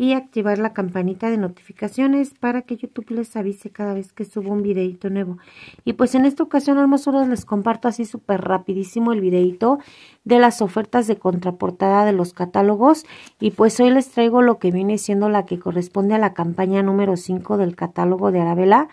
y activar la campanita de notificaciones para que YouTube les avise cada vez que subo un videito nuevo. Y pues en esta ocasión, hermosuras, les comparto así súper rapidísimo el videito de las ofertas de contraportada de los catálogos y pues hoy les traigo lo que viene siendo la que corresponde a la campaña número 5 del catálogo de Arabella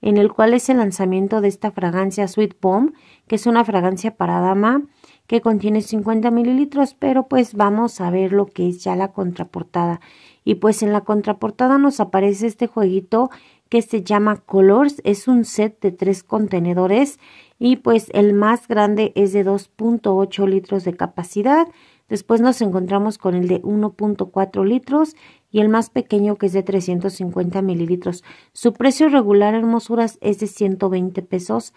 en el cual es el lanzamiento de esta fragancia Sweet Bomb, que es una fragancia para dama que contiene 50 mililitros, pero pues vamos a ver lo que es ya la contraportada. Y pues en la contraportada nos aparece este jueguito que se llama Colors, es un set de tres contenedores y pues el más grande es de 2.8 litros de capacidad. Después nos encontramos con el de 1.4 litros y el más pequeño que es de 350 mililitros. Su precio regular, hermosuras, es de 120 pesos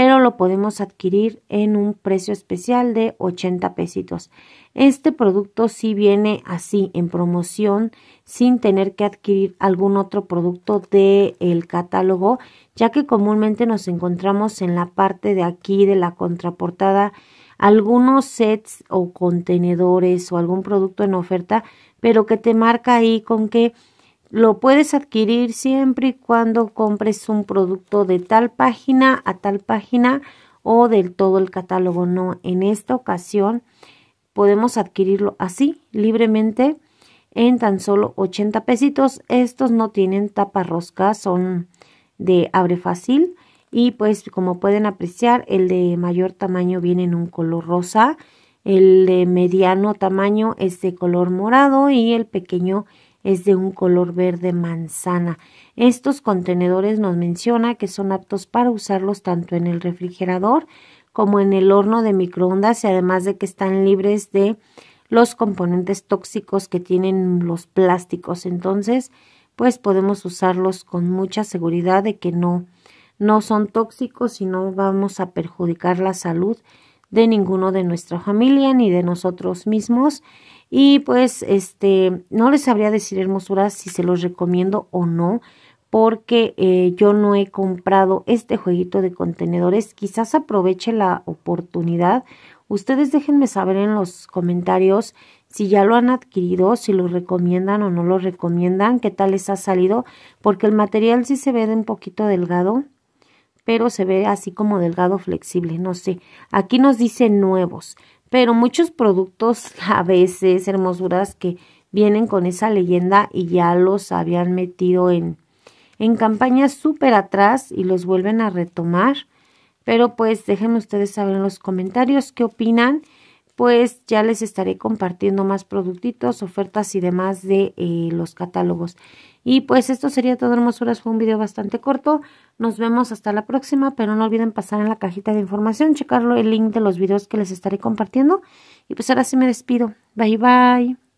pero lo podemos adquirir en un precio especial de 80 pesitos. Este producto sí viene así en promoción sin tener que adquirir algún otro producto del catálogo, ya que comúnmente nos encontramos en la parte de aquí de la contraportada algunos sets o contenedores o algún producto en oferta, pero que te marca ahí con que lo puedes adquirir siempre y cuando compres un producto de tal página a tal página o del todo el catálogo. No, en esta ocasión podemos adquirirlo así, libremente, en tan solo 80 pesitos. Estos no tienen tapa rosca, son de abre fácil y pues como pueden apreciar el de mayor tamaño viene en un color rosa, el de mediano tamaño es de color morado y el pequeño es de un color verde manzana. Estos contenedores nos menciona que son aptos para usarlos tanto en el refrigerador como en el horno de microondas y además de que están libres de los componentes tóxicos que tienen los plásticos. Entonces, pues podemos usarlos con mucha seguridad de que no, no son tóxicos y no vamos a perjudicar la salud de ninguno de nuestra familia ni de nosotros mismos y pues, este, no les sabría decir hermosuras si se los recomiendo o no, porque eh, yo no he comprado este jueguito de contenedores. Quizás aproveche la oportunidad. Ustedes déjenme saber en los comentarios si ya lo han adquirido, si lo recomiendan o no lo recomiendan, qué tal les ha salido, porque el material sí se ve de un poquito delgado, pero se ve así como delgado flexible, no sé. Aquí nos dice nuevos, pero muchos productos a veces, hermosuras que vienen con esa leyenda y ya los habían metido en, en campañas súper atrás y los vuelven a retomar. Pero pues déjenme ustedes saber en los comentarios qué opinan pues ya les estaré compartiendo más productitos, ofertas y demás de eh, los catálogos. Y pues esto sería todo, hermosuras. Fue un video bastante corto. Nos vemos hasta la próxima, pero no olviden pasar en la cajita de información, checarlo el link de los videos que les estaré compartiendo. Y pues ahora sí me despido. Bye, bye.